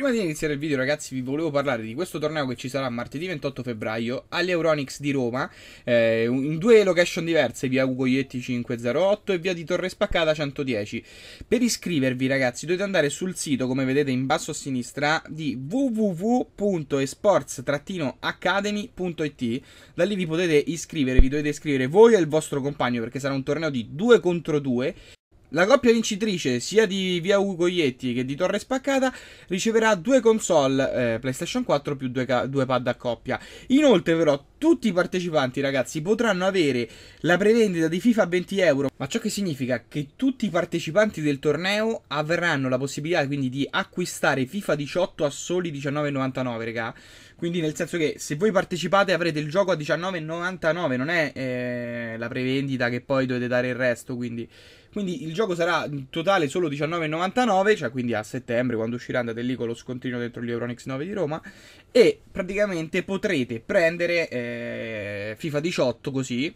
Prima di iniziare il video ragazzi vi volevo parlare di questo torneo che ci sarà martedì 28 febbraio Euronics di Roma eh, in due location diverse, via Ugoietti 508 e via di Torre Spaccata 110 Per iscrivervi ragazzi dovete andare sul sito come vedete in basso a sinistra di www.esports-academy.it Da lì vi potete iscrivere, vi dovete iscrivere voi e il vostro compagno perché sarà un torneo di 2 contro 2 la coppia vincitrice sia di Via Ugo Ietti che di Torre Spaccata riceverà due console eh, PlayStation 4 più due, due pad a coppia. Inoltre, però, tutti i partecipanti, ragazzi, potranno avere la prevendita di FIFA a 20 euro. Ma ciò che significa che tutti i partecipanti del torneo avranno la possibilità quindi di acquistare FIFA 18 a soli 19,99, raga. Quindi nel senso che se voi partecipate avrete il gioco a 19,99, non è eh, la prevendita che poi dovete dare il resto, quindi... Quindi il gioco sarà in totale solo 19,99, cioè quindi a settembre quando uscirà andate lì con lo scontrino dentro gli Euronics 9 di Roma e praticamente potrete prendere eh, eh, FIFA 18 così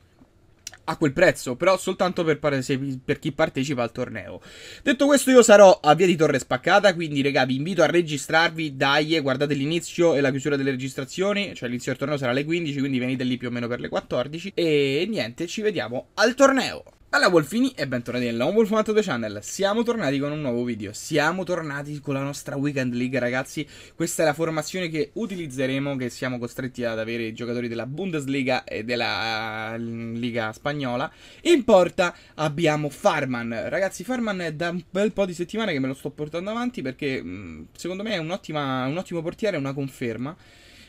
a quel prezzo, però soltanto per, per, chi partecipa al torneo. Detto questo, io sarò a via di Torre Spaccata. Quindi, regà, vi invito a registrarvi. Dai, eh, guardate l'inizio e la chiusura delle registrazioni. Cioè, l'inizio del torneo sarà alle 15. Quindi, venite lì più o meno per le 14. E niente, ci vediamo al torneo. Alla Wolfini e bentornati nel nuovo Wolf 92 Channel, siamo tornati con un nuovo video, siamo tornati con la nostra Weekend League ragazzi, questa è la formazione che utilizzeremo, che siamo costretti ad avere i giocatori della Bundesliga e della uh, Liga Spagnola, in porta abbiamo Farman, ragazzi Farman è da un bel po' di settimane che me lo sto portando avanti perché mh, mm, secondo me è un, un ottimo portiere, una conferma,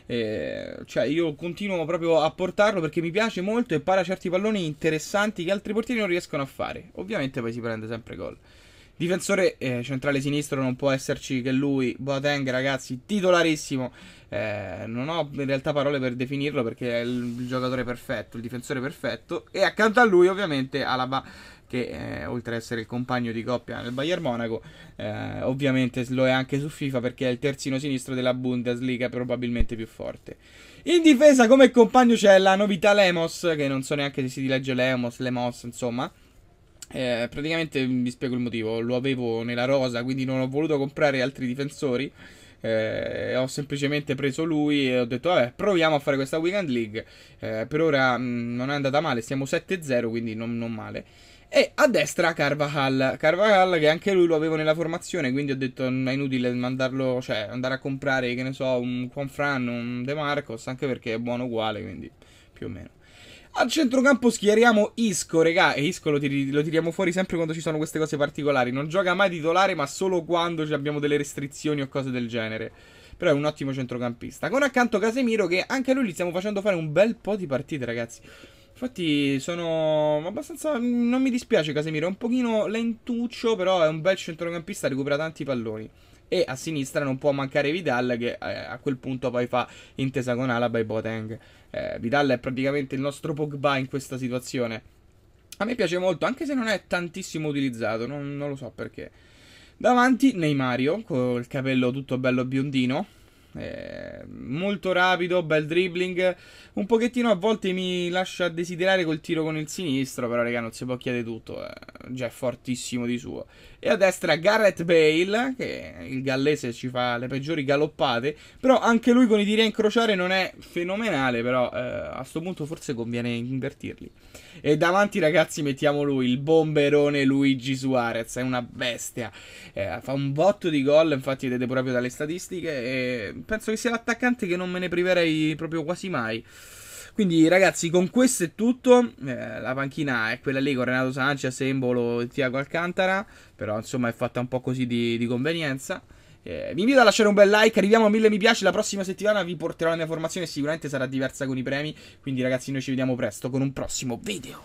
eh, cioè io continuo proprio a portarlo perché mi piace molto e para certi palloni interessanti che altri portieri non riescono a fare. Ovviamente poi si prende sempre gol. Difensore eh, centrale sinistro non può esserci che lui, Boateng ragazzi, titolarissimo. Eh, non ho in realtà parole per definirlo perché è il, giocatore perfetto, il difensore perfetto. E accanto a lui ovviamente Alaba che eh, oltre ad essere il compagno di coppia nel Bayern Monaco, eh, ovviamente lo è anche su FIFA perché è il terzino sinistro della Bundesliga, probabilmente più forte. In difesa come compagno c'è la novità Lemos, che non so neanche se si legge Lemos, Lemos, insomma, eh, praticamente vi spiego il motivo, lo avevo nella rosa, quindi non ho voluto comprare altri difensori. Eh, ho semplicemente preso lui e ho detto vabbè proviamo a fare questa weekend league eh, per ora mh, mm, non è andata male siamo 7-0 quindi non, non, male e a destra Carvajal Carvajal che anche lui lo avevo nella formazione quindi ho detto è inutile mandarlo cioè andare a comprare che ne so un Juanfran un De Marcos anche perché è buono uguale quindi più o meno al centrocampo schieriamo Isco, regà. E Isco lo, tiri, lo, tiriamo fuori sempre quando ci sono queste cose particolari. Non gioca mai titolare, ma solo quando abbiamo delle restrizioni o cose del genere. Però è un ottimo centrocampista. Con accanto Casemiro, che anche a lui gli stiamo facendo fare un bel po' di partite, ragazzi. Infatti sono abbastanza... Non mi dispiace Casemiro, è un pochino lentuccio, però è un bel centrocampista, recupera tanti palloni e a sinistra non può mancare Vidal che eh, a quel punto poi fa intesa con Alaba e Boateng. Eh, Vidal è praticamente il nostro Pogba in questa situazione. A me piace molto, anche se non è tantissimo utilizzato, non, non lo so perché. Davanti Neymario, col capello tutto bello biondino, eh, molto rapido, bel dribbling. Un pochettino a volte mi lascia desiderare col tiro con il sinistro, però raga non si può chiedere tutto, eh, già è fortissimo di suo. E a destra Garrett Bale, che il gallese ci fa le peggiori galoppate, però anche lui con i tiri a incrociare non è fenomenale, però eh, a questo punto forse conviene invertirli. E davanti ragazzi mettiamo lui, il bomberone Luigi Suarez, è una bestia, eh, fa un botto di gol, infatti vedete proprio dalle statistiche. E penso che sia l'attaccante che non me ne priverei proprio quasi mai. Quindi, ragazzi, con questo è tutto. Eh, la panchina è quella lì con Renato Sanchez, Sembolo e Tiago Alcantara. Però, insomma, è fatta un po' così di, di convenienza. Eh, vi invito a lasciare un bel like. Arriviamo a mille mi piace. La prossima settimana vi porterò la mia formazione. Sicuramente sarà diversa con i premi. Quindi, ragazzi, noi ci vediamo presto con un prossimo video.